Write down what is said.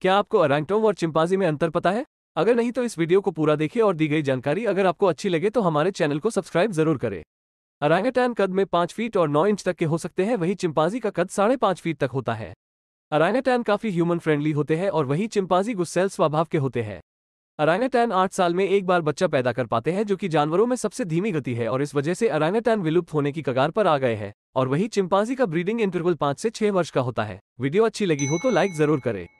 क्या आपको अरांगटोंग और चिंपाजी में अंतर पता है अगर नहीं तो इस वीडियो को पूरा देखिए और दी गई जानकारी अगर आपको अच्छी लगे तो हमारे चैनल को सब्सक्राइब जरूर करें अरांगटैन कद में पांच फीट और नौ इंच तक के हो सकते हैं वही चिंपाजी का कद साढ़े पांच फीट तक होता है अरांगटैन काफी ह्यूमन फ्रेंडली होते हैं और वही चिंपाजी गुस्सेल स्वभाव के होते हैं अरांगटैन आठ साल में एक बार बच्चा पैदा कर पाते हैं जो कि जानवरों में सबसे धीमी गति है और इस वजह से अरांगटैन विलुप्त होने की कगार पर आ गए हैं और वही चिंपाजी का ब्रीडिंग इंटरवल पांच से छह वर्ष का होता है वीडियो अच्छी लगी हो तो लाइक जरूर करें